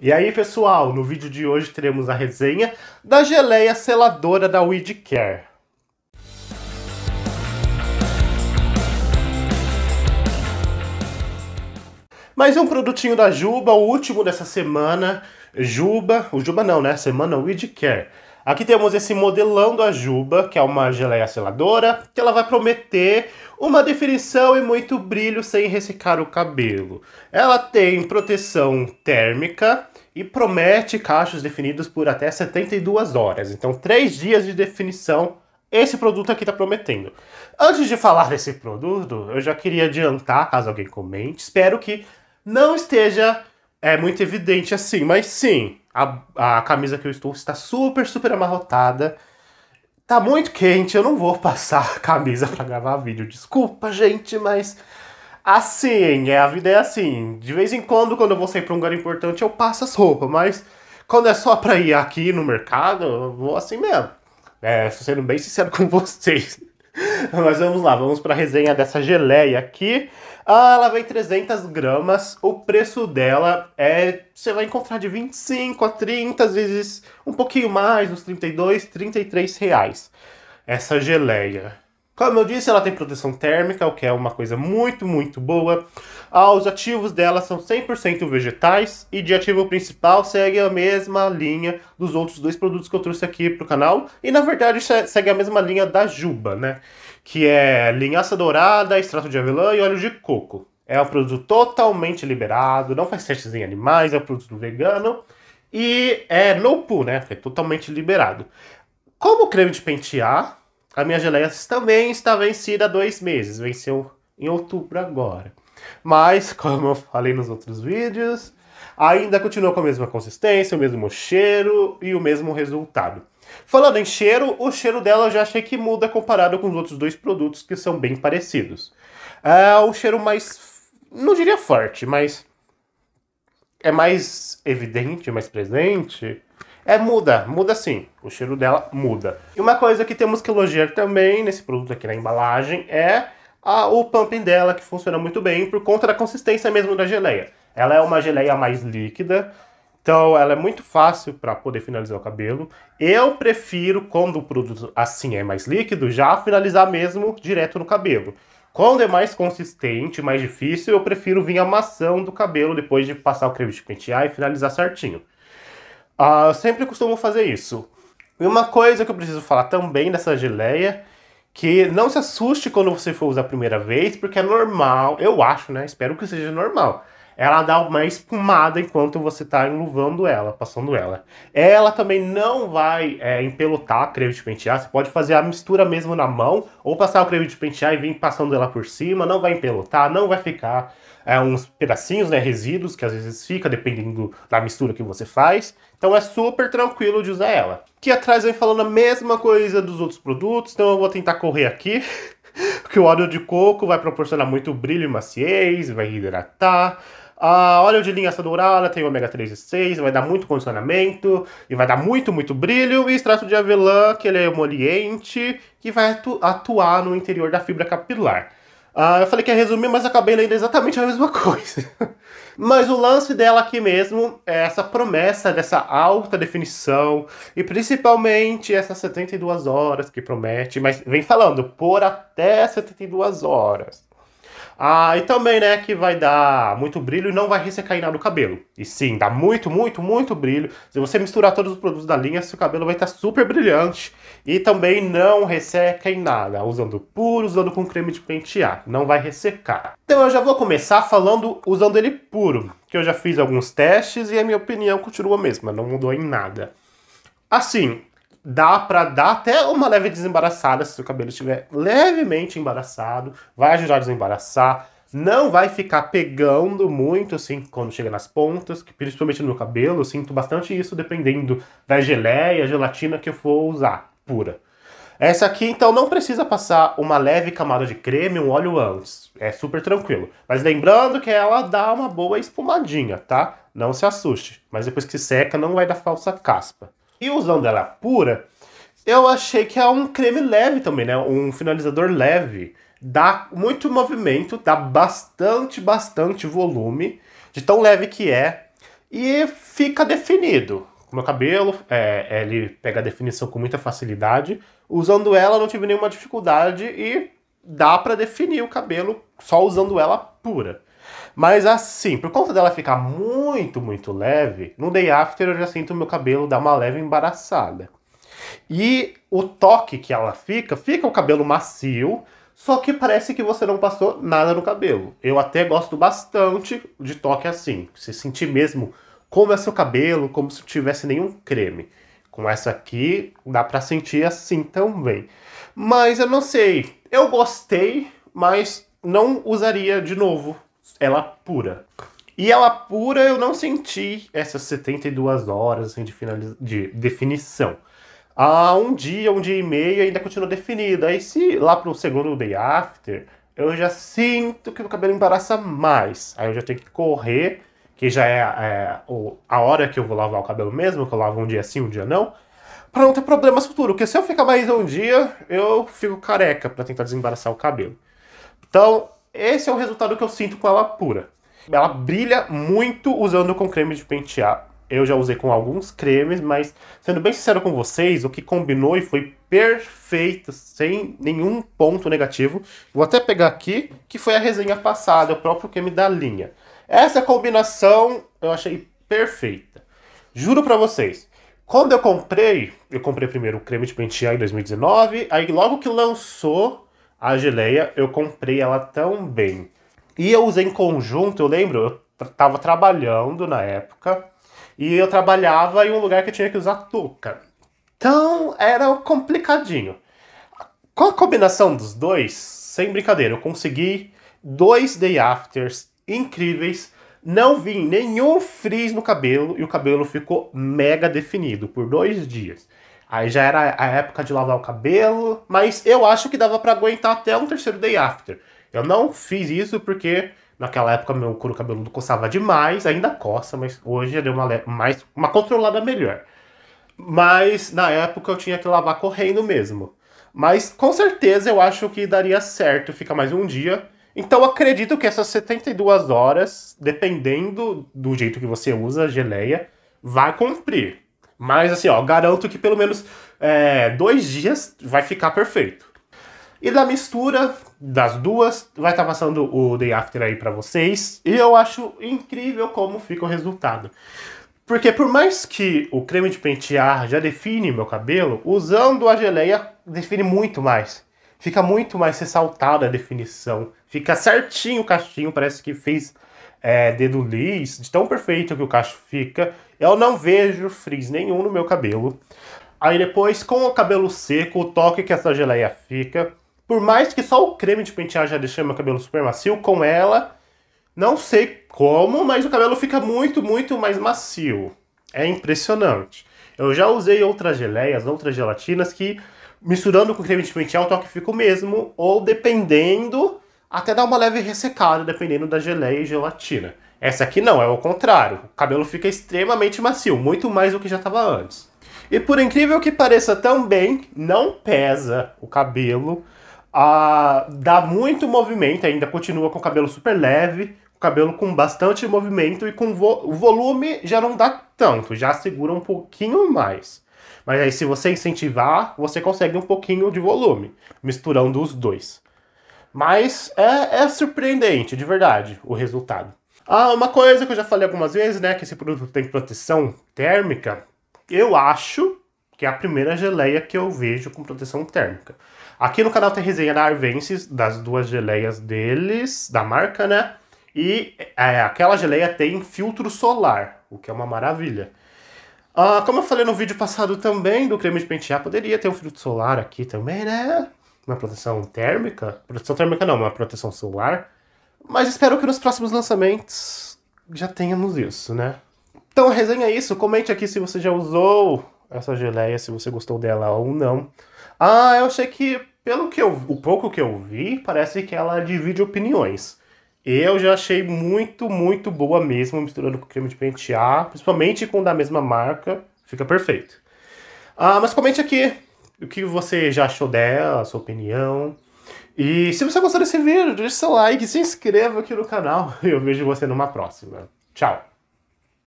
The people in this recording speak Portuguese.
E aí, pessoal, no vídeo de hoje teremos a resenha da geleia seladora da Weed Care. Mais um produtinho da Juba, o último dessa semana. Juba, o Juba não, né? Semana Weed Care. Aqui temos esse modelão da Juba, que é uma geleia seladora, que ela vai prometer uma definição e muito brilho sem ressecar o cabelo. Ela tem proteção térmica, e promete cachos definidos por até 72 horas. Então, três dias de definição esse produto aqui está prometendo. Antes de falar desse produto, eu já queria adiantar, caso alguém comente, espero que não esteja é muito evidente assim, mas sim, a, a camisa que eu estou está super, super amarrotada. Tá muito quente, eu não vou passar a camisa para gravar vídeo. Desculpa, gente, mas assim, é, a vida é assim. De vez em quando, quando eu vou sair pra um lugar importante, eu passo as roupas, mas quando é só pra ir aqui no mercado, eu vou assim mesmo. É, sendo bem sincero com vocês. Mas vamos lá, vamos para a resenha dessa geleia aqui. Ah, ela vem 300 gramas, o preço dela é, você vai encontrar de 25 a 30, às vezes um pouquinho mais, uns 32, 33 reais. Essa geleia. Como eu disse, ela tem proteção térmica, o que é uma coisa muito, muito boa. Ah, os ativos dela são 100% vegetais e de ativo principal segue a mesma linha dos outros dois produtos que eu trouxe aqui para o canal. E na verdade segue a mesma linha da Juba, né? Que é linhaça dourada, extrato de avelã e óleo de coco. É um produto totalmente liberado, não faz testes em animais, é um produto vegano. E é no poo, né? É totalmente liberado. Como creme de pentear, a minha geleia também está vencida há dois meses, venceu em outubro agora. Mas, como eu falei nos outros vídeos, ainda continua com a mesma consistência, o mesmo cheiro e o mesmo resultado. Falando em cheiro, o cheiro dela eu já achei que muda comparado com os outros dois produtos que são bem parecidos. É o cheiro mais, não diria forte, mas é mais evidente, mais presente é, muda, muda sim. O cheiro dela muda. E uma coisa que temos que elogiar também nesse produto aqui na embalagem é a, o pumping dela, que funciona muito bem por conta da consistência mesmo da geleia. Ela é uma geleia mais líquida, então ela é muito fácil para poder finalizar o cabelo. Eu prefiro, quando o produto assim é mais líquido, já finalizar mesmo direto no cabelo. Quando é mais consistente, mais difícil, eu prefiro vir amassando o cabelo depois de passar o creme de pentear e finalizar certinho. Uh, sempre costumo fazer isso. E uma coisa que eu preciso falar também dessa geleia, que não se assuste quando você for usar a primeira vez, porque é normal, eu acho, né? Espero que seja normal ela dá uma espumada enquanto você está enluvando ela, passando ela. Ela também não vai é, empelotar creme de pentear, você pode fazer a mistura mesmo na mão, ou passar o creme de pentear e vir passando ela por cima, não vai empelotar, não vai ficar é, uns pedacinhos, né, resíduos, que às vezes fica, dependendo da mistura que você faz. Então é super tranquilo de usar ela. Aqui atrás vem falando a mesma coisa dos outros produtos, então eu vou tentar correr aqui. Porque o óleo de coco vai proporcionar muito brilho e maciez, vai hidratar. A óleo de linhaça dourada tem ômega 3 e 6, vai dar muito condicionamento e vai dar muito, muito brilho. E extrato de avelã, que ele é emoliente, que vai atu atuar no interior da fibra capilar. Ah, eu falei que ia resumir, mas acabei lendo exatamente a mesma coisa. mas o lance dela aqui mesmo é essa promessa dessa alta definição e principalmente essas 72 horas que promete, mas vem falando por até 72 horas. Ah, e também, né, que vai dar muito brilho e não vai ressecar nada o cabelo. E sim, dá muito, muito, muito brilho. Se você misturar todos os produtos da linha, seu cabelo vai estar super brilhante. E também não resseca em nada, usando puro, usando com creme de pentear. Não vai ressecar. Então eu já vou começar falando usando ele puro, que eu já fiz alguns testes e a minha opinião continua a mesma, não mudou em nada. Assim, dá para dar até uma leve desembaraçada se o cabelo estiver levemente embaraçado, vai ajudar a desembaraçar. Não vai ficar pegando muito, assim, quando chega nas pontas, que principalmente no meu cabelo, eu sinto bastante isso dependendo da geleia, gelatina que eu for usar, pura. Essa aqui, então, não precisa passar uma leve camada de creme, um óleo antes. É super tranquilo. Mas lembrando que ela dá uma boa espumadinha, tá? Não se assuste. Mas depois que seca, não vai dar falsa caspa. E usando ela pura, eu achei que é um creme leve também, né? Um finalizador leve. Dá muito movimento, dá bastante, bastante volume, de tão leve que é. E fica definido. O meu cabelo, é, é ele pega a definição com muita facilidade. Usando ela, não tive nenhuma dificuldade e dá para definir o cabelo só usando ela pura. Mas assim, por conta dela ficar muito, muito leve, no day after eu já sinto o meu cabelo dar uma leve embaraçada. E o toque que ela fica, fica o cabelo macio, só que parece que você não passou nada no cabelo. Eu até gosto bastante de toque assim. Você sentir mesmo como é seu cabelo, como se tivesse nenhum creme. Com essa aqui, dá pra sentir assim também. Mas eu não sei. Eu gostei, mas não usaria de novo ela pura. E ela pura, eu não senti essas 72 horas assim, de, finaliz... de definição. Há ah, um dia, um dia e meio ainda continua definida. Aí se lá pro segundo day after, eu já sinto que o cabelo embaraça mais. Aí eu já tenho que correr, que já é, é a hora que eu vou lavar o cabelo mesmo, que eu lavo um dia sim, um dia não Pra não ter problemas futuros. Porque se eu ficar mais um dia, eu fico careca para tentar desembaraçar o cabelo. Então, esse é o resultado que eu sinto com ela pura. Ela brilha muito usando com creme de pentear. Eu já usei com alguns cremes, mas sendo bem sincero com vocês, o que combinou e foi perfeito, sem nenhum ponto negativo. Vou até pegar aqui, que foi a resenha passada, o próprio creme da linha. Essa combinação eu achei perfeita. Juro para vocês. Quando eu comprei, eu comprei primeiro o creme de pentear em 2019, aí logo que lançou, a geleia, eu comprei ela tão bem E eu usei em conjunto, eu lembro, eu tava trabalhando na época. E eu trabalhava em um lugar que eu tinha que usar touca. Então, era complicadinho. Com a combinação dos dois, sem brincadeira, eu consegui dois day afters incríveis. Não vi nenhum frizz no cabelo e o cabelo ficou mega definido por dois dias. Aí já era a época de lavar o cabelo, mas eu acho que dava para aguentar até um terceiro day after. Eu não fiz isso porque naquela época meu couro cabeludo coçava demais, ainda coça, mas hoje já deu é uma, mais, uma controlada melhor. Mas na época eu tinha que lavar correndo mesmo. Mas com certeza eu acho que daria certo ficar mais um dia. Então acredito que essas 72 horas, dependendo do jeito que você usa a geleia, vai cumprir. Mas assim, ó, garanto que pelo menos é, dois dias vai ficar perfeito. E da mistura das duas, vai estar tá passando o day after aí para vocês. E eu acho incrível como fica o resultado. Porque por mais que o creme de pentear já define meu cabelo, usando a geleia define muito mais. Fica muito mais ressaltada a definição. Fica certinho o cachinho, parece que fez é, dedo liso, de tão perfeito que o cacho fica. Eu não vejo frizz nenhum no meu cabelo. Aí depois, com o cabelo seco, o toque que essa geleia fica. Por mais que só o creme de pentear já deixe meu cabelo super macio, com ela, não sei como, mas o cabelo fica muito, muito mais macio. É impressionante. Eu já usei outras geleias, outras gelatinas que, misturando com creme de pentear, o toque fica o mesmo. Ou dependendo até dá uma leve ressecada, dependendo da geleia e gelatina. Essa aqui não, é o contrário. O cabelo fica extremamente macio, muito mais do que já estava antes. E por incrível que pareça também, não pesa o cabelo. Ah, dá muito movimento, ainda continua com o cabelo super leve, o cabelo com bastante movimento e com vo o volume já não dá tanto, já segura um pouquinho mais. Mas aí se você incentivar, você consegue um pouquinho de volume, misturando os dois. Mas é, é surpreendente, de verdade, o resultado. Ah, uma coisa que eu já falei algumas vezes, né? Que esse produto tem proteção térmica. Eu acho que é a primeira geleia que eu vejo com proteção térmica. Aqui no canal tem resenha da Arvensis, das duas geleias deles, da marca, né? E é, aquela geleia tem filtro solar, o que é uma maravilha. Ah, como eu falei no vídeo passado também do creme de pentear, poderia ter um filtro solar aqui também, né? uma proteção térmica, proteção térmica não, uma proteção solar. Mas espero que nos próximos lançamentos já tenhamos isso, né? Então resenha é isso, comente aqui se você já usou essa geleia, se você gostou dela ou não. Ah, eu achei que, pelo que eu, o pouco que eu vi, parece que ela divide opiniões. Eu já achei muito, muito boa mesmo, misturando com creme de pentear, principalmente com da mesma marca, fica perfeito. Ah, mas comente aqui o que você já achou dela, a sua opinião. E se você gostou desse vídeo, deixe seu like, se inscreva aqui no canal. Eu vejo você numa próxima. Tchau!